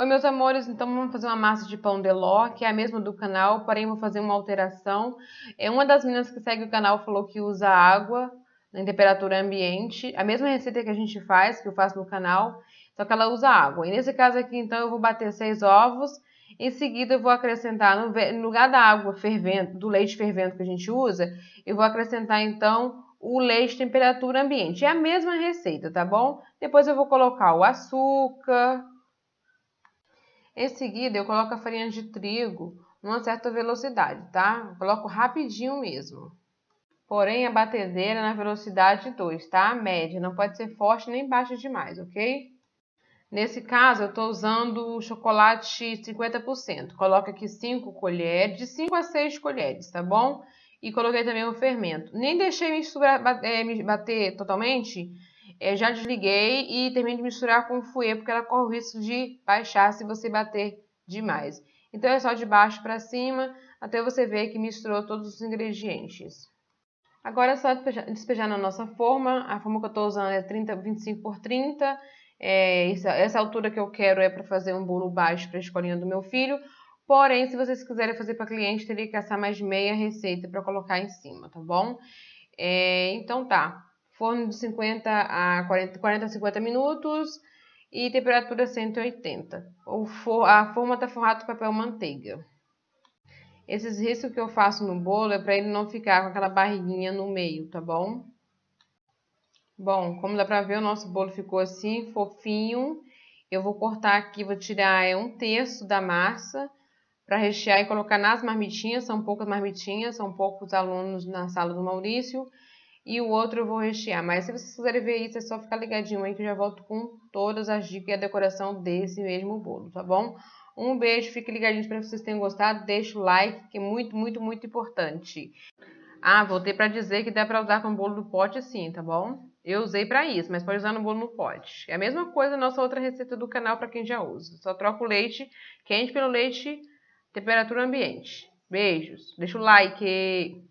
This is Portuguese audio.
Oi, meus amores, então vamos fazer uma massa de pão de ló, que é a mesma do canal, porém vou fazer uma alteração. É uma das meninas que segue o canal falou que usa água em temperatura ambiente, a mesma receita que a gente faz, que eu faço no canal, só que ela usa água. E nesse caso aqui, então, eu vou bater seis ovos, em seguida eu vou acrescentar, no, no lugar da água fervendo, do leite fervendo que a gente usa, eu vou acrescentar, então, o leite temperatura ambiente. É a mesma receita, tá bom? Depois eu vou colocar o açúcar, em seguida, eu coloco a farinha de trigo numa certa velocidade, tá? Coloco rapidinho mesmo. Porém, a batedeira na velocidade 2, tá? Média, não pode ser forte nem baixa demais, ok? Nesse caso, eu estou usando o chocolate 50%. Coloca aqui 5 colheres, de 5 a 6 colheres, tá bom? E coloquei também o fermento. Nem deixei misturar, eh, bater totalmente, eu já desliguei e terminei de misturar com o fouet, porque ela corre o risco de baixar se você bater demais. Então, é só de baixo para cima, até você ver que misturou todos os ingredientes. Agora é só despejar na nossa forma. A forma que eu estou usando é 30, 25 por 30. É, essa, essa altura que eu quero é para fazer um bolo baixo para a escolinha do meu filho. Porém, se vocês quiserem fazer para cliente, teria que assar mais meia receita para colocar em cima, tá bom? É, então tá forno de 50 a 40, 40 a 50 minutos e temperatura 180. O for, a forma está forrada com papel manteiga. Esses riscos que eu faço no bolo é para ele não ficar com aquela barriguinha no meio, tá bom? Bom, como dá para ver, o nosso bolo ficou assim, fofinho. Eu vou cortar aqui, vou tirar é, um terço da massa para rechear e colocar nas marmitinhas. São poucas marmitinhas, são poucos alunos na sala do Maurício e o outro eu vou rechear. Mas se vocês quiserem ver isso, é só ficar ligadinho aí que eu já volto com todas as dicas e a decoração desse mesmo bolo, tá bom? Um beijo, fique ligadinho, espero que vocês tenham gostado. Deixa o like, que é muito, muito, muito importante. Ah, voltei para dizer que dá para usar com bolo do pote sim, tá bom? Eu usei para isso, mas pode usar no bolo no pote. É a mesma coisa a nossa outra receita do canal para quem já usa. Só troca o leite quente pelo leite temperatura ambiente. Beijos. Deixa o like.